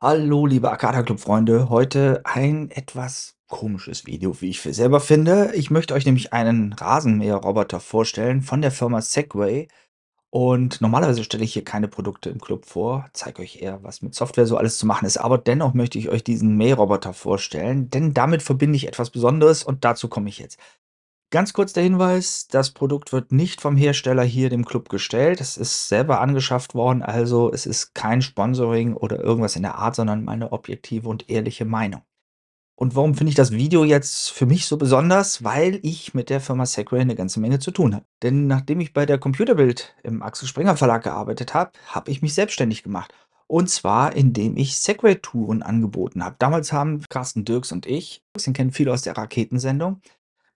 Hallo, liebe Akata Club Freunde. Heute ein etwas komisches Video, wie ich für selber finde. Ich möchte euch nämlich einen Rasenmäher-Roboter vorstellen von der Firma Segway. Und normalerweise stelle ich hier keine Produkte im Club vor, zeige euch eher, was mit Software so alles zu machen ist. Aber dennoch möchte ich euch diesen Mähroboter vorstellen, denn damit verbinde ich etwas Besonderes und dazu komme ich jetzt. Ganz kurz der Hinweis, das Produkt wird nicht vom Hersteller hier dem Club gestellt. Es ist selber angeschafft worden, also es ist kein Sponsoring oder irgendwas in der Art, sondern meine objektive und ehrliche Meinung. Und warum finde ich das Video jetzt für mich so besonders? Weil ich mit der Firma Segway eine ganze Menge zu tun habe. Denn nachdem ich bei der Computerbild im Axel Springer Verlag gearbeitet habe, habe ich mich selbstständig gemacht. Und zwar, indem ich Segway-Touren angeboten habe. Damals haben Carsten Dirks und ich, den kennen viele aus der Raketensendung,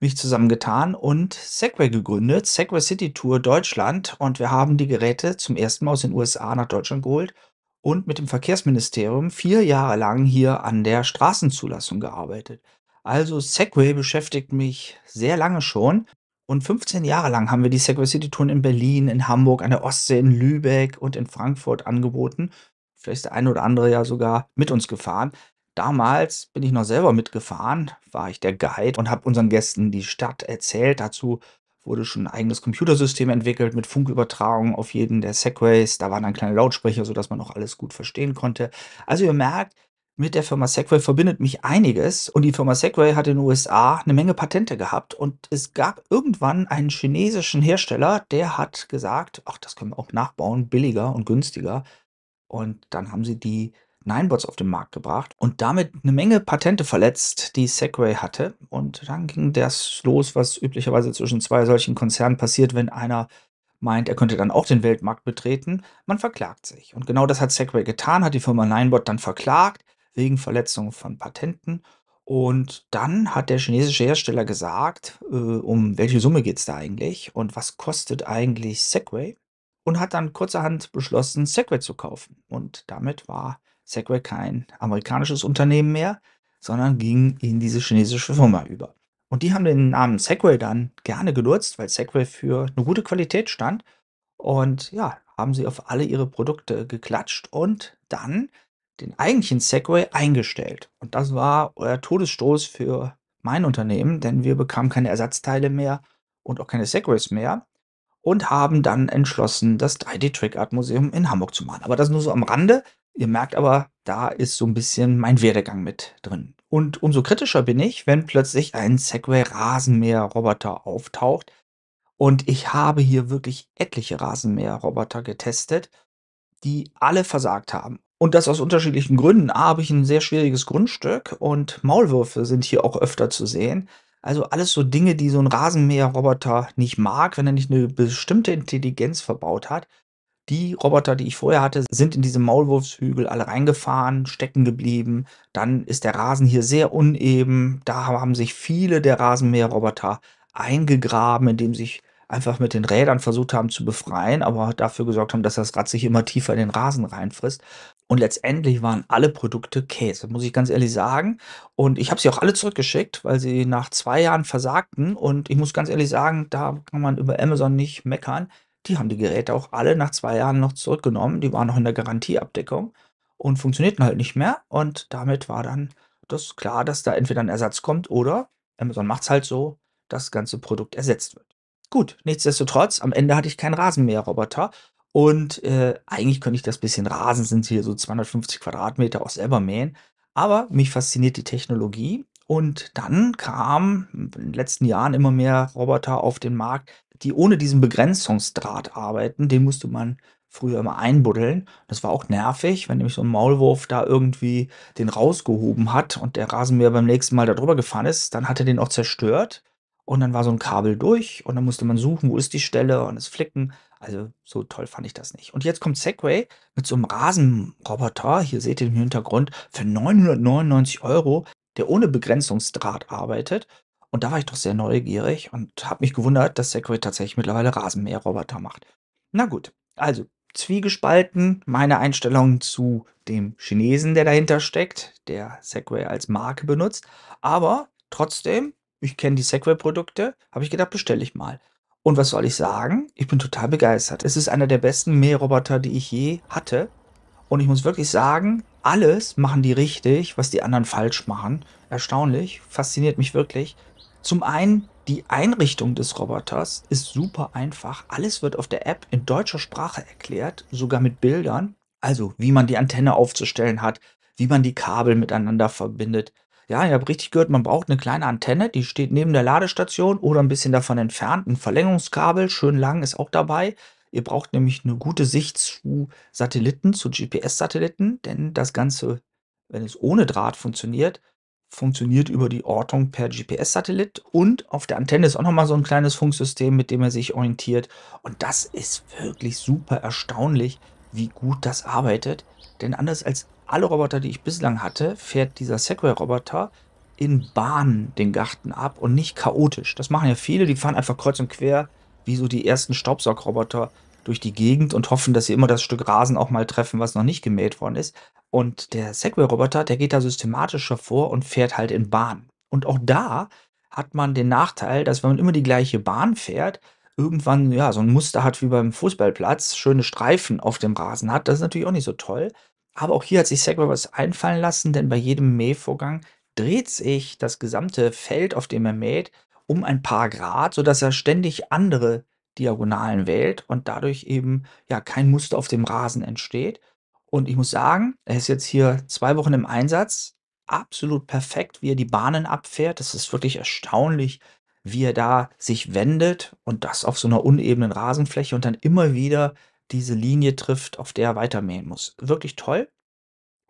mich zusammengetan und Segway gegründet, Segway City Tour Deutschland. Und wir haben die Geräte zum ersten Mal aus den USA nach Deutschland geholt und mit dem Verkehrsministerium vier Jahre lang hier an der Straßenzulassung gearbeitet. Also Segway beschäftigt mich sehr lange schon. Und 15 Jahre lang haben wir die Segway City Touren in Berlin, in Hamburg, an der Ostsee, in Lübeck und in Frankfurt angeboten. Vielleicht der eine oder andere ja sogar mit uns gefahren. Damals bin ich noch selber mitgefahren, war ich der Guide und habe unseren Gästen die Stadt erzählt. Dazu wurde schon ein eigenes Computersystem entwickelt mit Funkübertragung auf jeden der Segways. Da waren dann kleine Lautsprecher, sodass man auch alles gut verstehen konnte. Also ihr merkt, mit der Firma Segway verbindet mich einiges und die Firma Segway hat in den USA eine Menge Patente gehabt und es gab irgendwann einen chinesischen Hersteller, der hat gesagt, ach, das können wir auch nachbauen, billiger und günstiger. Und dann haben sie die Ninebots auf den Markt gebracht und damit eine Menge Patente verletzt, die Segway hatte. Und dann ging das los, was üblicherweise zwischen zwei solchen Konzernen passiert, wenn einer meint, er könnte dann auch den Weltmarkt betreten. Man verklagt sich. Und genau das hat Segway getan, hat die Firma Ninebot dann verklagt wegen Verletzung von Patenten. Und dann hat der chinesische Hersteller gesagt, äh, um welche Summe geht es da eigentlich und was kostet eigentlich Segway? Und hat dann kurzerhand beschlossen, Segway zu kaufen. Und damit war Segway kein amerikanisches Unternehmen mehr, sondern ging in diese chinesische Firma über. Und die haben den Namen Segway dann gerne genutzt, weil Segway für eine gute Qualität stand. Und ja, haben sie auf alle ihre Produkte geklatscht und dann den eigentlichen Segway eingestellt. Und das war euer Todesstoß für mein Unternehmen, denn wir bekamen keine Ersatzteile mehr und auch keine Segways mehr und haben dann entschlossen, das 3D Trick Art Museum in Hamburg zu machen. Aber das nur so am Rande. Ihr merkt aber, da ist so ein bisschen mein Werdegang mit drin. Und umso kritischer bin ich, wenn plötzlich ein Segway-Rasenmäher-Roboter auftaucht. Und ich habe hier wirklich etliche Rasenmäher-Roboter getestet, die alle versagt haben. Und das aus unterschiedlichen Gründen. A, habe ich ein sehr schwieriges Grundstück und Maulwürfe sind hier auch öfter zu sehen. Also alles so Dinge, die so ein Rasenmäher-Roboter nicht mag, wenn er nicht eine bestimmte Intelligenz verbaut hat. Die Roboter, die ich vorher hatte, sind in diese Maulwurfshügel alle reingefahren, stecken geblieben. Dann ist der Rasen hier sehr uneben. Da haben sich viele der Rasenmäherroboter eingegraben, indem sich einfach mit den Rädern versucht haben zu befreien, aber dafür gesorgt haben, dass das Rad sich immer tiefer in den Rasen reinfrisst. Und letztendlich waren alle Produkte Käse, muss ich ganz ehrlich sagen. Und ich habe sie auch alle zurückgeschickt, weil sie nach zwei Jahren versagten. Und ich muss ganz ehrlich sagen, da kann man über Amazon nicht meckern. Die haben die Geräte auch alle nach zwei Jahren noch zurückgenommen. Die waren noch in der Garantieabdeckung und funktionierten halt nicht mehr. Und damit war dann das klar, dass da entweder ein Ersatz kommt oder Amazon macht es halt so, dass das ganze Produkt ersetzt wird. Gut, nichtsdestotrotz, am Ende hatte ich keinen Rasenmäherroboter. Und äh, eigentlich könnte ich das bisschen rasen, sind hier so 250 Quadratmeter aus selber mähen. Aber mich fasziniert die Technologie. Und dann kamen in den letzten Jahren immer mehr Roboter auf den Markt, die ohne diesen Begrenzungsdraht arbeiten. Den musste man früher immer einbuddeln. Das war auch nervig, wenn nämlich so ein Maulwurf da irgendwie den rausgehoben hat und der Rasenmäher beim nächsten Mal darüber gefahren ist, dann hat er den auch zerstört und dann war so ein Kabel durch und dann musste man suchen, wo ist die Stelle und es flicken. Also so toll fand ich das nicht. Und jetzt kommt Segway mit so einem Rasenroboter, hier seht ihr im Hintergrund, für 999 Euro, der ohne Begrenzungsdraht arbeitet und da war ich doch sehr neugierig und habe mich gewundert, dass Segway tatsächlich mittlerweile Rasenmäherroboter macht. Na gut, also zwiegespalten meine Einstellung zu dem Chinesen, der dahinter steckt, der Segway als Marke benutzt. Aber trotzdem, ich kenne die Segway-Produkte, habe ich gedacht, bestelle ich mal. Und was soll ich sagen? Ich bin total begeistert. Es ist einer der besten Mähroboter, die ich je hatte. Und ich muss wirklich sagen, alles machen die richtig, was die anderen falsch machen. Erstaunlich, fasziniert mich wirklich. Zum einen, die Einrichtung des Roboters ist super einfach. Alles wird auf der App in deutscher Sprache erklärt, sogar mit Bildern. Also, wie man die Antenne aufzustellen hat, wie man die Kabel miteinander verbindet. Ja, ihr habt richtig gehört, man braucht eine kleine Antenne, die steht neben der Ladestation oder ein bisschen davon entfernt. Ein Verlängerungskabel, schön lang, ist auch dabei. Ihr braucht nämlich eine gute Sicht zu Satelliten, zu GPS-Satelliten, denn das Ganze, wenn es ohne Draht funktioniert, funktioniert über die Ortung per GPS-Satellit und auf der Antenne ist auch nochmal so ein kleines Funksystem, mit dem er sich orientiert. Und das ist wirklich super erstaunlich, wie gut das arbeitet. Denn anders als alle Roboter, die ich bislang hatte, fährt dieser Segway-Roboter in Bahnen den Garten ab und nicht chaotisch. Das machen ja viele, die fahren einfach kreuz und quer, wie so die ersten Staubsaugroboter durch die Gegend und hoffen, dass sie immer das Stück Rasen auch mal treffen, was noch nicht gemäht worden ist. Und der Segway-Roboter, der geht da systematischer vor und fährt halt in Bahn. Und auch da hat man den Nachteil, dass wenn man immer die gleiche Bahn fährt, irgendwann ja so ein Muster hat wie beim Fußballplatz, schöne Streifen auf dem Rasen hat. Das ist natürlich auch nicht so toll. Aber auch hier hat sich Segway was einfallen lassen, denn bei jedem Mähvorgang dreht sich das gesamte Feld, auf dem er mäht, um ein paar Grad, sodass er ständig andere Diagonalen wählt und dadurch eben ja kein Muster auf dem Rasen entsteht. Und ich muss sagen, er ist jetzt hier zwei Wochen im Einsatz, absolut perfekt, wie er die Bahnen abfährt. Das ist wirklich erstaunlich, wie er da sich wendet und das auf so einer unebenen Rasenfläche und dann immer wieder diese Linie trifft, auf der er weitermähen muss. Wirklich toll.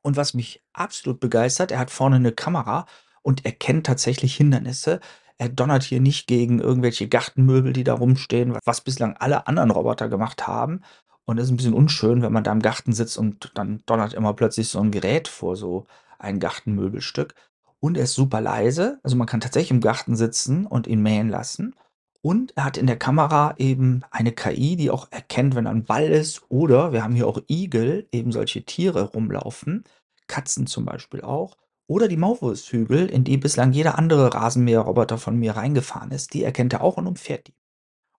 Und was mich absolut begeistert, er hat vorne eine Kamera und erkennt tatsächlich Hindernisse. Er donnert hier nicht gegen irgendwelche Gartenmöbel, die da rumstehen, was bislang alle anderen Roboter gemacht haben. Und es ist ein bisschen unschön, wenn man da im Garten sitzt und dann donnert immer plötzlich so ein Gerät vor so ein Gartenmöbelstück. Und er ist super leise, also man kann tatsächlich im Garten sitzen und ihn mähen lassen. Und er hat in der Kamera eben eine KI, die auch erkennt, wenn ein Ball ist. Oder wir haben hier auch Igel, eben solche Tiere rumlaufen. Katzen zum Beispiel auch. Oder die Maulwursthügel, in die bislang jeder andere Rasenmäherroboter von mir reingefahren ist, die erkennt er auch und umfährt die.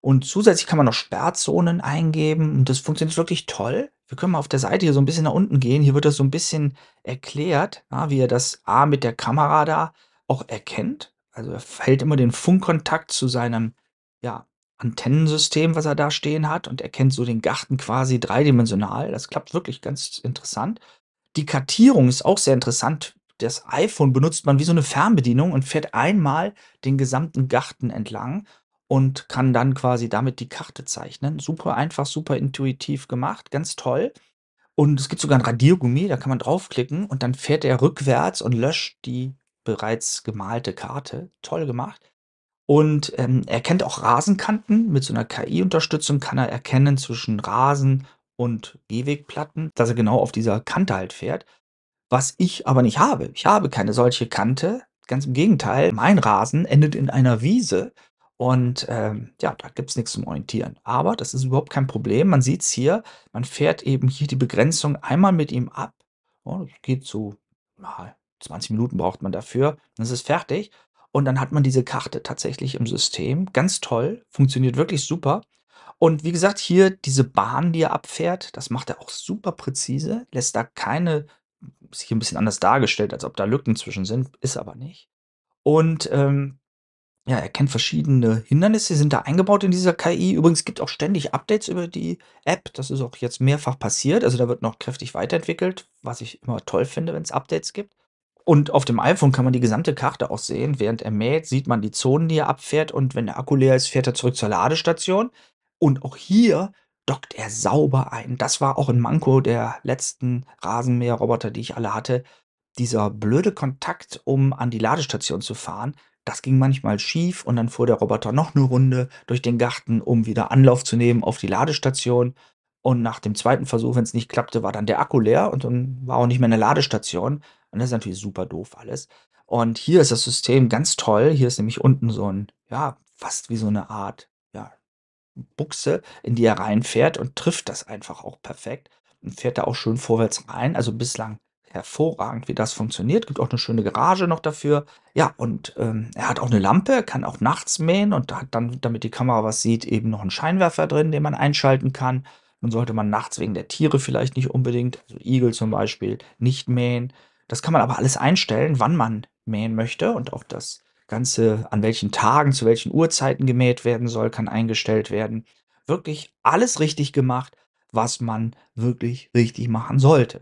Und zusätzlich kann man noch Sperrzonen eingeben und das funktioniert wirklich toll. Wir können mal auf der Seite hier so ein bisschen nach unten gehen. Hier wird das so ein bisschen erklärt, ja, wie er das A mit der Kamera da auch erkennt. Also er hält immer den Funkkontakt zu seinem ja, Antennensystem, was er da stehen hat und erkennt so den Garten quasi dreidimensional. Das klappt wirklich ganz interessant. Die Kartierung ist auch sehr interessant das iPhone benutzt man wie so eine Fernbedienung und fährt einmal den gesamten Garten entlang und kann dann quasi damit die Karte zeichnen. Super einfach, super intuitiv gemacht, ganz toll. Und es gibt sogar ein Radiergummi, da kann man draufklicken und dann fährt er rückwärts und löscht die bereits gemalte Karte. Toll gemacht. Und ähm, er kennt auch Rasenkanten. Mit so einer KI-Unterstützung kann er erkennen zwischen Rasen und Gehwegplatten, dass er genau auf dieser Kante halt fährt was ich aber nicht habe. Ich habe keine solche Kante. Ganz im Gegenteil, mein Rasen endet in einer Wiese und ähm, ja, da gibt es nichts zum Orientieren. Aber das ist überhaupt kein Problem. Man sieht es hier, man fährt eben hier die Begrenzung einmal mit ihm ab. Oh, das geht so, na, 20 Minuten braucht man dafür. Dann ist es fertig. Und dann hat man diese Karte tatsächlich im System. Ganz toll, funktioniert wirklich super. Und wie gesagt, hier diese Bahn, die er abfährt, das macht er auch super präzise, lässt da keine sich ein bisschen anders dargestellt, als ob da Lücken zwischen sind, ist aber nicht. Und ähm, ja, er kennt verschiedene Hindernisse, die sind da eingebaut in dieser KI. Übrigens gibt es auch ständig Updates über die App. Das ist auch jetzt mehrfach passiert. Also da wird noch kräftig weiterentwickelt, was ich immer toll finde, wenn es Updates gibt. Und auf dem iPhone kann man die gesamte Karte auch sehen. Während er mäht, sieht man die Zonen, die er abfährt. Und wenn der Akku leer ist, fährt er zurück zur Ladestation. Und auch hier dockt er sauber ein. Das war auch in Manko der letzten Rasenmäherroboter, die ich alle hatte. Dieser blöde Kontakt, um an die Ladestation zu fahren, das ging manchmal schief und dann fuhr der Roboter noch eine Runde durch den Garten, um wieder Anlauf zu nehmen auf die Ladestation. Und nach dem zweiten Versuch, wenn es nicht klappte, war dann der Akku leer und dann war auch nicht mehr eine Ladestation. Und das ist natürlich super doof alles. Und hier ist das System ganz toll. Hier ist nämlich unten so ein, ja, fast wie so eine Art Buchse, in die er reinfährt und trifft das einfach auch perfekt und fährt da auch schön vorwärts rein. Also bislang hervorragend, wie das funktioniert. Gibt auch eine schöne Garage noch dafür. Ja, und ähm, er hat auch eine Lampe, kann auch nachts mähen und hat dann, damit die Kamera was sieht, eben noch einen Scheinwerfer drin, den man einschalten kann. Nun sollte man nachts wegen der Tiere vielleicht nicht unbedingt, also Igel zum Beispiel, nicht mähen. Das kann man aber alles einstellen, wann man mähen möchte und auch das Ganze, an welchen Tagen, zu welchen Uhrzeiten gemäht werden soll, kann eingestellt werden. Wirklich alles richtig gemacht, was man wirklich richtig machen sollte.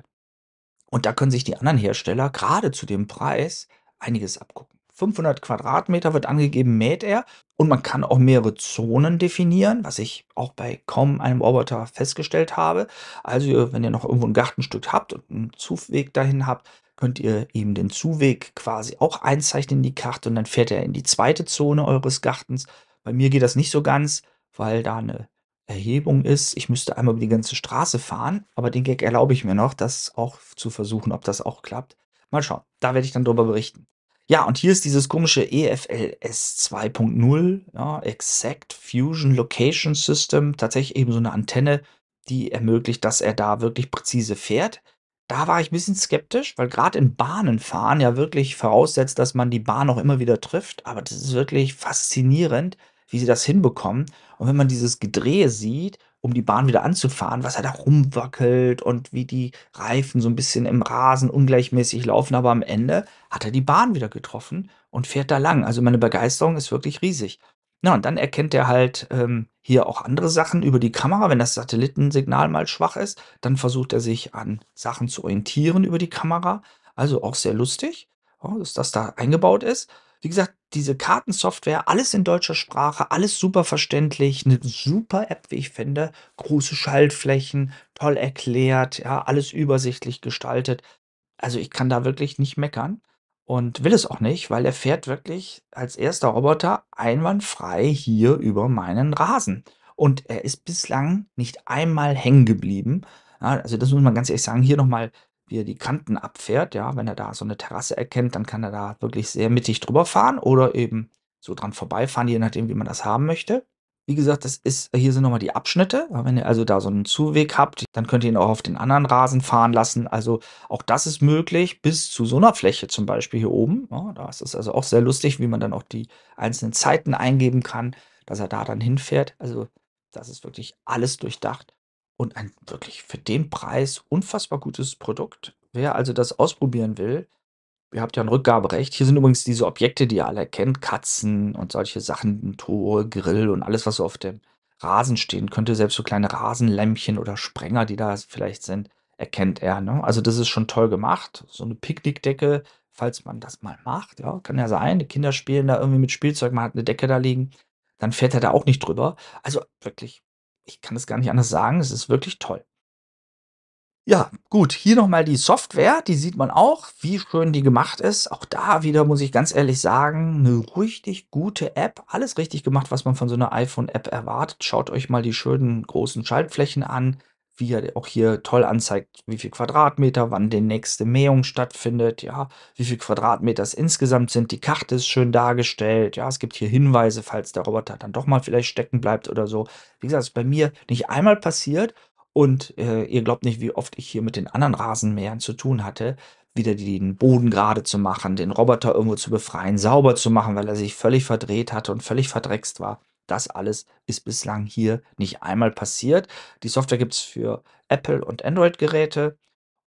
Und da können sich die anderen Hersteller gerade zu dem Preis einiges abgucken. 500 Quadratmeter wird angegeben, mäht er. Und man kann auch mehrere Zonen definieren, was ich auch bei kaum einem Roboter festgestellt habe. Also, wenn ihr noch irgendwo ein Gartenstück habt und einen Zufweg dahin habt, könnt ihr eben den Zuweg quasi auch einzeichnen in die Karte und dann fährt er in die zweite Zone eures Gartens. Bei mir geht das nicht so ganz, weil da eine Erhebung ist. Ich müsste einmal über die ganze Straße fahren, aber den Gag erlaube ich mir noch, das auch zu versuchen, ob das auch klappt. Mal schauen, da werde ich dann drüber berichten. Ja, und hier ist dieses komische EFLS 2.0, ja, Exact Fusion Location System, tatsächlich eben so eine Antenne, die ermöglicht, dass er da wirklich präzise fährt da war ich ein bisschen skeptisch, weil gerade in Bahnen fahren ja wirklich voraussetzt, dass man die Bahn auch immer wieder trifft. Aber das ist wirklich faszinierend, wie sie das hinbekommen. Und wenn man dieses Gedrehe sieht, um die Bahn wieder anzufahren, was er da rumwackelt und wie die Reifen so ein bisschen im Rasen ungleichmäßig laufen, aber am Ende hat er die Bahn wieder getroffen und fährt da lang. Also meine Begeisterung ist wirklich riesig. Ja, und dann erkennt er halt ähm, hier auch andere Sachen über die Kamera. Wenn das Satellitensignal mal schwach ist, dann versucht er sich an Sachen zu orientieren über die Kamera. Also auch sehr lustig, ja, dass das da eingebaut ist. Wie gesagt, diese Kartensoftware, alles in deutscher Sprache, alles super verständlich, eine super App, wie ich finde. Große Schaltflächen, toll erklärt, ja, alles übersichtlich gestaltet. Also ich kann da wirklich nicht meckern und will es auch nicht, weil er fährt wirklich als erster Roboter einwandfrei hier über meinen Rasen. Und er ist bislang nicht einmal hängen geblieben. Ja, also das muss man ganz ehrlich sagen, hier nochmal, wie er die Kanten abfährt. Ja, wenn er da so eine Terrasse erkennt, dann kann er da wirklich sehr mittig drüber fahren oder eben so dran vorbeifahren, je nachdem, wie man das haben möchte. Wie gesagt, das ist, hier sind nochmal die Abschnitte. Wenn ihr also da so einen Zuweg habt, dann könnt ihr ihn auch auf den anderen Rasen fahren lassen. Also auch das ist möglich, bis zu so einer Fläche zum Beispiel hier oben. Ja, da ist es also auch sehr lustig, wie man dann auch die einzelnen Zeiten eingeben kann, dass er da dann hinfährt. Also das ist wirklich alles durchdacht und ein wirklich für den Preis unfassbar gutes Produkt. Wer also das ausprobieren will, ihr habt ja ein Rückgaberecht. Hier sind übrigens diese Objekte, die ihr alle kennt, Katzen und solche Sachen, Tore, Grill und alles, was so auf dem Rasen stehen könnte, selbst so kleine Rasenlämpchen oder Sprenger, die da vielleicht sind, erkennt er. Ne? Also das ist schon toll gemacht. So eine Picknickdecke, falls man das mal macht, ja, kann ja sein. Die Kinder spielen da irgendwie mit Spielzeug, man hat eine Decke da liegen, dann fährt er da auch nicht drüber. Also wirklich, ich kann es gar nicht anders sagen, es ist wirklich toll. Ja, gut, hier nochmal die Software, die sieht man auch, wie schön die gemacht ist. Auch da wieder, muss ich ganz ehrlich sagen, eine richtig gute App. Alles richtig gemacht, was man von so einer iPhone-App erwartet. Schaut euch mal die schönen großen Schaltflächen an, wie er auch hier toll anzeigt, wie viel Quadratmeter, wann die nächste Mähung stattfindet, ja, wie viel Quadratmeter es insgesamt sind. Die Karte ist schön dargestellt, ja, es gibt hier Hinweise, falls der Roboter dann doch mal vielleicht stecken bleibt oder so. Wie gesagt, ist bei mir nicht einmal passiert und äh, ihr glaubt nicht, wie oft ich hier mit den anderen Rasenmähern zu tun hatte, wieder den Boden gerade zu machen, den Roboter irgendwo zu befreien, sauber zu machen, weil er sich völlig verdreht hatte und völlig verdreckst war. Das alles ist bislang hier nicht einmal passiert. Die Software gibt es für Apple und Android-Geräte.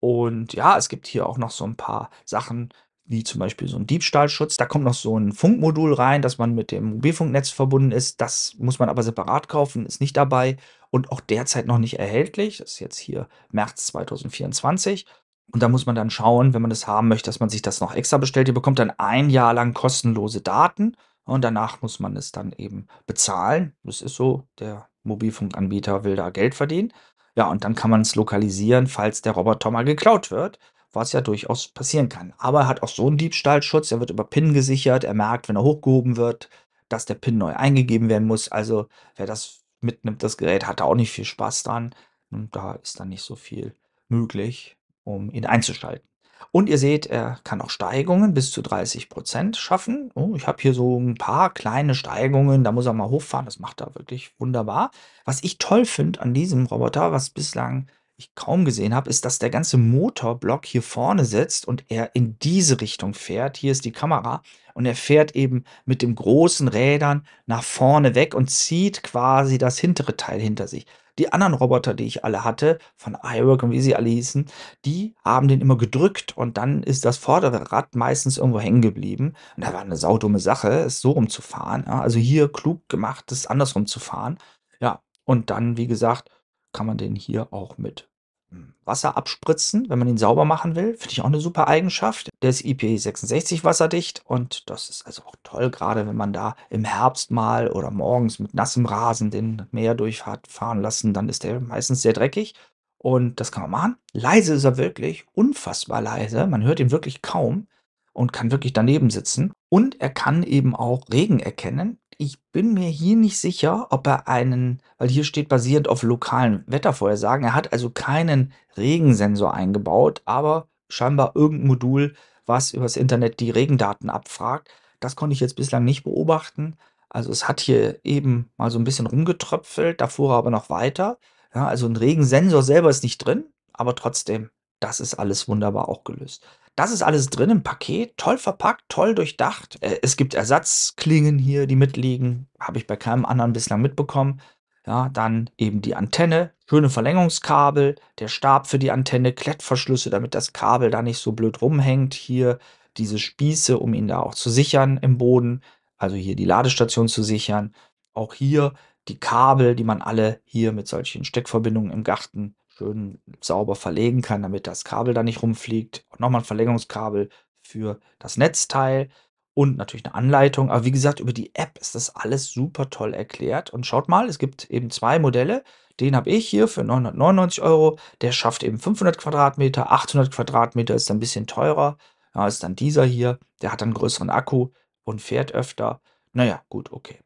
Und ja, es gibt hier auch noch so ein paar Sachen, wie zum Beispiel so ein Diebstahlschutz. Da kommt noch so ein Funkmodul rein, dass man mit dem Mobilfunknetz verbunden ist. Das muss man aber separat kaufen, ist nicht dabei und auch derzeit noch nicht erhältlich. Das ist jetzt hier März 2024. Und da muss man dann schauen, wenn man das haben möchte, dass man sich das noch extra bestellt. Ihr bekommt dann ein Jahr lang kostenlose Daten und danach muss man es dann eben bezahlen. Das ist so, der Mobilfunkanbieter will da Geld verdienen. Ja, und dann kann man es lokalisieren, falls der Roboter mal geklaut wird, was ja durchaus passieren kann. Aber er hat auch so einen Diebstahlschutz, er wird über PIN gesichert, er merkt, wenn er hochgehoben wird, dass der PIN neu eingegeben werden muss. Also wer das mitnimmt, das Gerät, hat er auch nicht viel Spaß dran. Und da ist dann nicht so viel möglich, um ihn einzuschalten. Und ihr seht, er kann auch Steigungen bis zu 30% Prozent schaffen. Oh, ich habe hier so ein paar kleine Steigungen, da muss er mal hochfahren. Das macht er wirklich wunderbar. Was ich toll finde an diesem Roboter, was bislang ich kaum gesehen habe, ist, dass der ganze Motorblock hier vorne sitzt und er in diese Richtung fährt. Hier ist die Kamera und er fährt eben mit den großen Rädern nach vorne weg und zieht quasi das hintere Teil hinter sich. Die anderen Roboter, die ich alle hatte, von iWork und wie sie alle hießen, die haben den immer gedrückt und dann ist das vordere Rad meistens irgendwo hängen geblieben. Und da war eine saudumme Sache, es so rumzufahren. Also hier klug gemacht, es andersrum zu fahren. Ja, und dann, wie gesagt, kann man den hier auch mit hm, Wasser abspritzen, wenn man ihn sauber machen will. Finde ich auch eine super Eigenschaft. Der ist IP66 e wasserdicht und das ist also auch toll, gerade wenn man da im Herbst mal oder morgens mit nassem Rasen den Meer durchfahren lassen, dann ist der meistens sehr dreckig. Und das kann man machen. Leise ist er wirklich, unfassbar leise. Man hört ihn wirklich kaum und kann wirklich daneben sitzen. Und er kann eben auch Regen erkennen. Ich bin mir hier nicht sicher, ob er einen, weil hier steht basierend auf lokalen Wettervorhersagen, er hat also keinen Regensensor eingebaut, aber scheinbar irgendein Modul, was übers Internet die Regendaten abfragt. Das konnte ich jetzt bislang nicht beobachten. Also es hat hier eben mal so ein bisschen rumgetröpfelt, davor aber noch weiter. Ja, also ein Regensensor selber ist nicht drin, aber trotzdem, das ist alles wunderbar auch gelöst. Das ist alles drin im Paket, toll verpackt, toll durchdacht. Äh, es gibt Ersatzklingen hier, die mitliegen, habe ich bei keinem anderen bislang mitbekommen. Ja, dann eben die Antenne, schöne Verlängerungskabel, der Stab für die Antenne, Klettverschlüsse, damit das Kabel da nicht so blöd rumhängt. Hier diese Spieße, um ihn da auch zu sichern im Boden, also hier die Ladestation zu sichern. Auch hier die Kabel, die man alle hier mit solchen Steckverbindungen im Garten schön sauber verlegen kann, damit das Kabel da nicht rumfliegt. Und nochmal ein Verlängerungskabel für das Netzteil und natürlich eine Anleitung. Aber wie gesagt, über die App ist das alles super toll erklärt. Und schaut mal, es gibt eben zwei Modelle. Den habe ich hier für 999 Euro. Der schafft eben 500 Quadratmeter. 800 Quadratmeter ist ein bisschen teurer. Ja, ist dann dieser hier. Der hat einen größeren Akku und fährt öfter. Naja, gut, okay.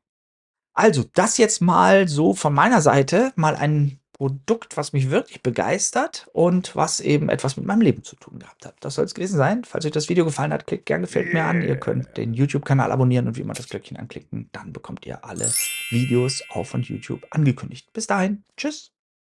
Also, das jetzt mal so von meiner Seite. Mal ein Produkt, was mich wirklich begeistert und was eben etwas mit meinem Leben zu tun gehabt hat. Das soll es gewesen sein. Falls euch das Video gefallen hat, klickt gerne gefällt mir an. Ihr könnt den YouTube-Kanal abonnieren und wie immer das Glöckchen anklicken. Dann bekommt ihr alle Videos auch von YouTube angekündigt. Bis dahin, tschüss.